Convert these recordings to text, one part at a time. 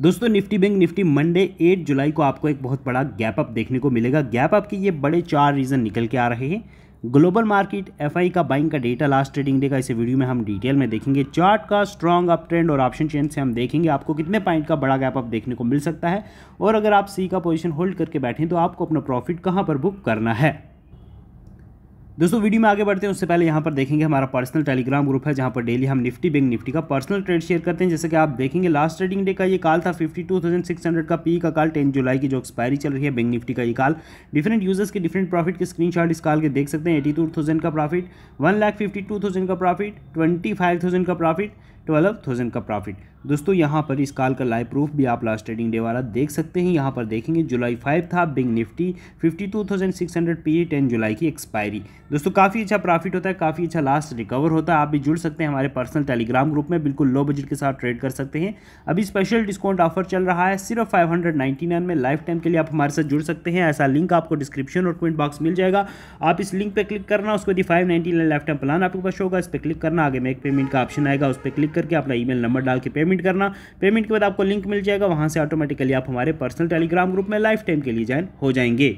दोस्तों Nifty bank Nifty Monday 8 जुलाई को आपको एक बहुत बड़ा गैप अप देखने को मिलेगा गैप अप के ये बड़े चार रीज़न निकल के आ रहे हैं ग्लोबल मार्केट एफआई का बाइंग का डेटा लास्ट ट्रेडिंग डे का इसे वीडियो में हम डिटेल में देखेंगे चार्ट का स्ट्रॉन्ग अप ट्रेंड और ऑप्शन चेंज से हम देखेंगे आपको कितने पॉइंट का बड़ा गैप अप देखने को मिल सकता है और अगर आप सी का पोजिशन होल्ड करके बैठें तो आपको अपना प्रॉफिट कहाँ पर बुक करना है दोस्तों वीडियो में आगे बढ़ते हैं उससे पहले यहाँ पर देखेंगे हमारा पर्सनल टेलीग्राम ग्रुप है जहाँ पर डेली हम निफ्टी बैंक निफ्टी का पर्सनल ट्रेड शेयर करते हैं जैसे कि आप देखेंगे लास्ट ट्रेडिंग डे का ये काल था 52,600 का पी का काल 10 जुलाई की जो एक्सपायरी चल रही है बैंक निफ्टी का ये काल डिफरेंट यूजर्स के डिफरेंट प्रॉफिट के शॉट इस काल के देख सकते हैं एटी का प्रॉफिट वन का प्रॉफिट ट्वेंटी का प्रॉफिट ट्वेल्व का प्रॉफिट दोस्तों यहाँ पर इस काल का लाइव प्रूफ भी आप लास्ट ट्रेडिंग डे वाला देख सकते हैं यहाँ पर देखेंगे जुलाई फाइव था big Nifty fifty two thousand six hundred P ten जुलाई की एक्सपायरी दोस्तों काफ़ी अच्छा प्रॉफिट होता है काफ़ी अच्छा लास्ट रिकवर होता है आप भी जुड़ सकते हैं हमारे पर्सनल टेलीग्राम ग्रुप में बिल्कुल लो बजट के साथ ट्रेड कर सकते हैं अभी स्पेशल डिस्काउंट ऑफर चल रहा है सिर्फ फाइव हंड्रेड नाइन्टी नाइन में लाइफ टाइम के लिए आप हमारे साथ जुड़ सकते हैं ऐसा लिंक आपको डिस्क्रिप्शन और कमेंट बॉक्स मिल जाएगा आप इस लिंक पर क्लिक करना उसको the five ninety nine life time plan आपके पास होगा इस पर क्लिक करना आगे मेक पेमेंट का ऑप्शन आएगा उस पर क्लिक करके अपना ई नंबर डाल के पेमेंट पेमेंट करना पेमेंट के बाद आपको लिंक मिल जाएगा वहाँ से ऑटोमेटिकली आप हमारे पर्सनल टेलीग्राम ग्रुप में लाइफ टाइम के लिए ज्वाइन हो जाएंगे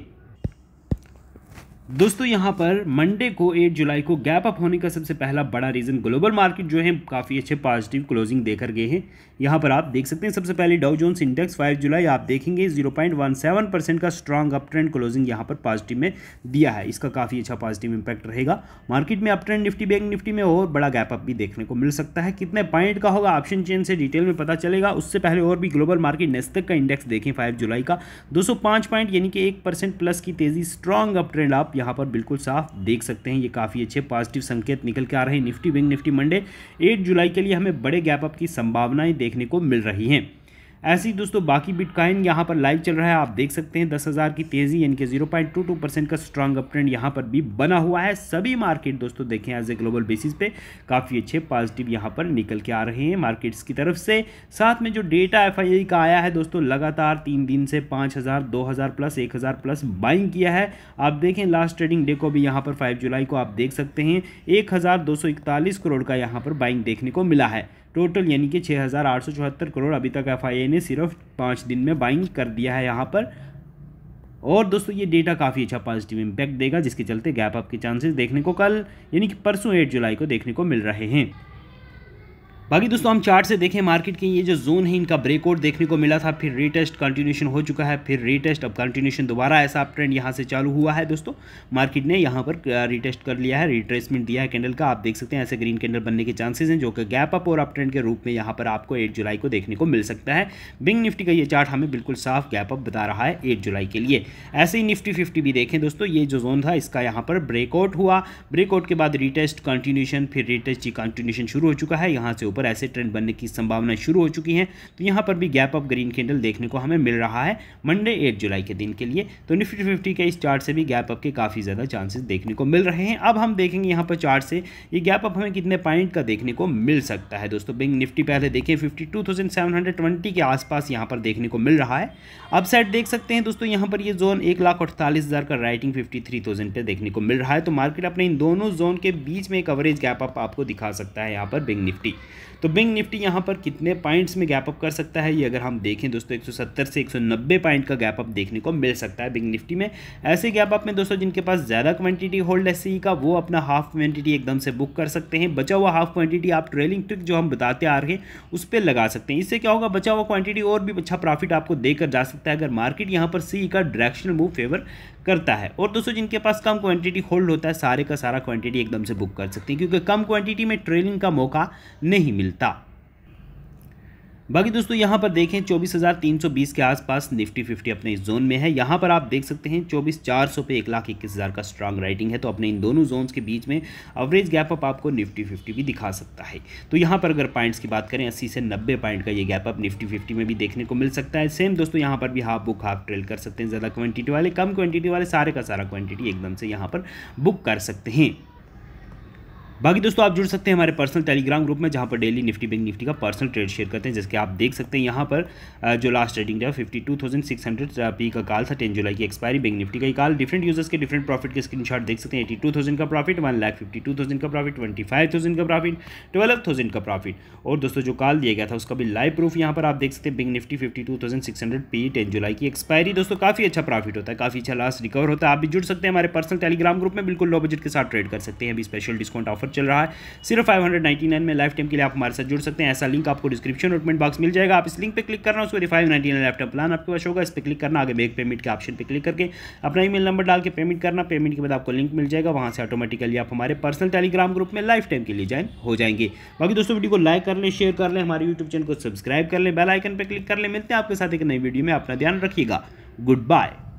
दोस्तों यहां पर मंडे को 8 जुलाई को गैप अप होने का सबसे पहला बड़ा रीज़न ग्लोबल मार्केट जो है काफ़ी अच्छे पॉजिटिव क्लोजिंग देकर गए हैं यहां पर आप देख सकते हैं सबसे पहले डाउ जोन्स इंडेक्स 5 जुलाई आप देखेंगे 0.17 परसेंट का स्ट्रांग अप ट्रेंड क्लोजिंग यहां पर पॉजिटिव में दिया है इसका काफ़ी अच्छा पॉजिटिव इंपैक्ट रहेगा मार्केट में up trend Nifty bank Nifty में और बड़ा गैप अप भी देखने को मिल सकता है कितने पॉइंट का होगा ऑप्शन चेन से डिटेल में पता चलेगा उससे पहले और भी ग्लोबल मार्केट नेस्तक का इंडेक्स देखें फाइव जुलाई का दो पॉइंट यानी कि एक प्लस की तेज़ी स्ट्रांग अप ट्रेंड आप यहाँ पर बिल्कुल साफ देख सकते हैं ये काफ़ी अच्छे पॉजिटिव संकेत निकल के आ रहे हैं Nifty bank Nifty Monday eight जुलाई के लिए हमें बड़े गैप अप की संभावनाएं देखने को मिल रही हैं ऐसे ही दोस्तों बाकी बिटकॉइन यहाँ पर लाइव चल रहा है आप देख सकते हैं दस हज़ार की तेज़ी यानी कि zero point two two percent का स्ट्रांग अपट्रेंड यहाँ पर भी बना हुआ है सभी मार्केट दोस्तों देखें एज ए ग्लोबल बेसिस पे काफ़ी अच्छे पॉजिटिव यहाँ पर निकल के आ रहे हैं मार्केट्स की तरफ से साथ में जो डेटा एफ का आया है दोस्तों लगातार तीन दिन से पाँच हज़ार दो हज़ार प्लस एक हज़ार प्लस बाइंग किया है आप देखें लास्ट ट्रेडिंग डे को भी यहाँ पर फाइव जुलाई को आप देख सकते हैं एक हज़ार दो सौ इकतालीस करोड़ का यहाँ पर बाइंग देखने को मिला है टोटल यानी कि छः हज़ार आठ सौ चौहत्तर करोड़ अभी तक एफ ने सिर्फ पाँच दिन में बाइंग कर दिया है यहाँ पर और दोस्तों ये डेटा काफ़ी अच्छा पॉजिटिव इम्पैक्ट देगा जिसके चलते गैप अप के चांसेस देखने को कल यानी कि परसों एट जुलाई को देखने को मिल रहे हैं बाकी दोस्तों हम चार्ट से देखें मार्केट के ये जो जोन है इनका ब्रेकआउट देखने को मिला था फिर रीटेस्ट कंटिन्यूशन हो चुका है फिर रीटेस्ट अब कंटिन्यूशन दोबारा ऐसा ट्रेंड यहाँ से चालू हुआ है दोस्तों मार्केट ने यहाँ पर रीटेस्ट कर लिया है रिट्रेसमेंट दिया है कैंडल का आप देख सकते हैं ऐसे ग्रीन कैंडल बनने के चांसेज हैं जो कि गैप अप और अप ट्रेंड के रूप में यहाँ पर आपको एट जुलाई को देखने को मिल सकता है बिंग निफ्टी का ये चार्ट हमें बिल्कुल साफ गैप अप बता रहा है एट जुलाई के लिए ऐसे ही निफ्टी फिफ्टी भी देखें दोस्तों ये जो जोन था इसका यहाँ पर ब्रेकआउट हुआ ब्रेकआउट के बाद रिटेस्ट कंटिन्यूशन फिर रीटेस्ट की कंटिन्यूशन शुरू हो चुका है यहाँ से ऊपर ऊपर ऐसे ट्रेंड बनने की संभावना शुरू हो चुकी है तो यहाँ पर भी गैप अप ग्रीन कैंडल देखने को हमें मिल रहा है मंडे एट जुलाई के दिन के लिए तो निफ्टी फिफ्टी के इस चार्ट से भी गैप अप के काफ़ी ज़्यादा चांसेस देखने को मिल रहे हैं अब हम देखेंगे यहाँ पर चार्ट से ये गैप अप हमें कितने पॉइंट का देखने को मिल सकता है दोस्तों बैंक निफ्टी पहले देखें फिफ्टी के आसपास यहाँ पर देखने को मिल रहा है अब देख सकते हैं दोस्तों यहाँ पर ये जोन एक का राइटिंग फिफ्टी पे देखने को मिल रहा है तो मार्केट अपने इन दोनों जोन के बीच में कवरेज गैप अप आपको दिखा सकता है यहाँ पर बैंक निफ्टी तो बैंक निफ्टी यहाँ पर कितने पॉइंट्स में गैप अप कर सकता है ये अगर हम देखें दोस्तों 170 से 190 पॉइंट का गैप अप देखने को मिल सकता है बैंक निफ्टी में ऐसे गैप अप में दोस्तों जिनके पास ज़्यादा क्वांटिटी होल्ड एस का वो अपना हाफ क्वांटिटी एकदम से बुक कर सकते हैं बचा हुआ हाफ क्वांटिटी आप ट्रेलिंग ट्रिक जो हम बताते आ रहे हैं उस पर लगा सकते हैं इससे क्या होगा बचा हुआ क्वांटिटी और भी अच्छा प्रॉफिट आपको देकर जा सकता है अगर मार्केट यहाँ पर सी का डायरेक्शनल मूव फेवर करता है और दोस्तों जिनके पास कम क्वांटिटी होल्ड होता है सारे का सारा क्वांटिटी एकदम से बुक कर सकते हैं क्योंकि कम क्वांटिटी में ट्रेलिंग का मौका नहीं मिलता बाकी दोस्तों यहाँ पर देखें 24,320 के आसपास निफ्टी फिफ्टी अपने इस जोन में है यहाँ पर आप देख सकते हैं 24,400 पे एक लाख इक्कीस हज़ार का स्ट्रांग राइटिंग है तो अपने इन दोनों जोन्स के बीच में एवरेज गैप अप आपको निफ्टी फिफ्टी भी दिखा सकता है तो यहाँ पर अगर पॉइंट्स की बात करें अस्सी से नब्बे पॉइंट का ये गैप अप निफ्टी फिफ्टी में भी देखने को मिल सकता है सेम दोस्तों यहाँ पर भी हाफ बुक हाफ ट्रेल कर सकते हैं ज़्यादा क्वान्टिटी वाले कम क्वान्टिटी वाले सारे का सारा क्वान्टिटी एकदम से यहाँ पर बुक कर सकते हैं बाकी दोस्तों आप जुड़ सकते हैं हमारे पर्सनल टेलीग्राम ग्रुप में जहाँ पर डेली निफ्टी बैंक निफ्टी का पर्सनल ट्रेड शेयर करते हैं जिसके आप देख सकते हैं यहाँ पर जो last trading day fifty two thousand six hundred P का काल था टेन जुलाई की एक्सपायरी बैंक निफ्टी का काल डिफरेंट यूजर्स के डिफरेंट प्रॉफिट के स्क्रीन देख सकते हैं एटी टू थाउजेंड का profit one lakh fifty two thousand का प्रॉफिट ट्वेंटी फाइव थाउजेंड का प्रॉफिट ट्वेल्व थाउजेंड का प्रॉफिट और दोस्तों जो काल दिया गया था उसका भी लाइव प्रूफ यहाँ पर आप देख सकते हैं bank Nifty fifty two six hundred P ten जुलाई की एक्सपायरी दोस्तों काफ़ी अच्छा प्रॉफिट होता है काफ़ी अच्छा लास्ट रिकवर होता है आप भी जुड़ सकते हैं हमारे पर्सनल टेलीग्राम ग्रुप में बिल्कुल लो बजट के साथ ट्रेड कर सकते हैं अभी स्पेशल डिस्काउंट ऑफर ऑफर चल रहा है सिर्फ फाइव हंड्रेड नाइन्टी नाइन में लाइफ टाइम के लिए आप हमारे साथ जुड़ सकते हैं ऐसा लिंक आपको डिस्क्रिप्शन और कमेंट बॉक्स मिल जाएगा आप इस लिंक पर क्लिक करना उसके five nine life time plan आपके पास होगा इस पर क्लिक करना आगे मेक पेमेंट के ऑप्शन पर क्लिक करके अपना ईमेल नंबर डाल के पेमेंट करना पेमेंट के बाद आपको लिंक मिल जाएगा वहाँ से ऑटोमेटिकली आप हमारे पर्सनल टेलीग्राम ग्रुप में लाइफ टाइम के लिए ज्वाइन हो जाएंगे बाकी दोस्तों वीडियो को लाइक कर लें शेयर कर लें हमारे यूट्यूब चैनल को सब्सक्राइब कर लें आइकन पर क्लिक कर लें मिलते हैं आपके साथ एक नई वीडियो में अपना ध्यान रखिएगा गुड बाय